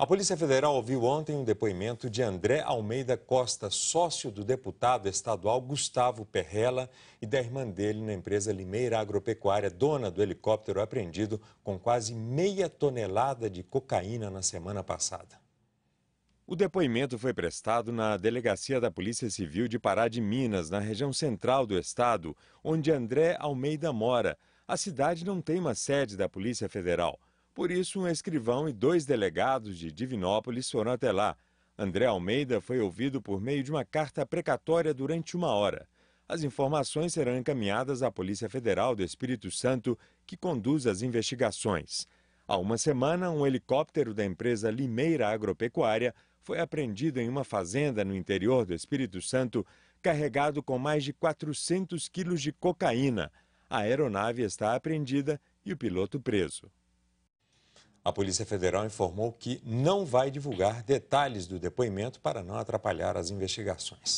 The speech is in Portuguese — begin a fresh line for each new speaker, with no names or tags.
A Polícia Federal ouviu ontem um depoimento de André Almeida Costa, sócio do deputado estadual Gustavo Perrella e da irmã dele na empresa Limeira Agropecuária, dona do helicóptero apreendido com quase meia tonelada de cocaína na semana passada. O depoimento foi prestado na delegacia da Polícia Civil de Pará de Minas, na região central do estado, onde André Almeida mora. A cidade não tem uma sede da Polícia Federal. Por isso, um escrivão e dois delegados de Divinópolis foram até lá. André Almeida foi ouvido por meio de uma carta precatória durante uma hora. As informações serão encaminhadas à Polícia Federal do Espírito Santo, que conduz as investigações. Há uma semana, um helicóptero da empresa Limeira Agropecuária foi apreendido em uma fazenda no interior do Espírito Santo, carregado com mais de 400 quilos de cocaína. A aeronave está apreendida e o piloto preso. A Polícia Federal informou que não vai divulgar detalhes do depoimento para não atrapalhar as investigações.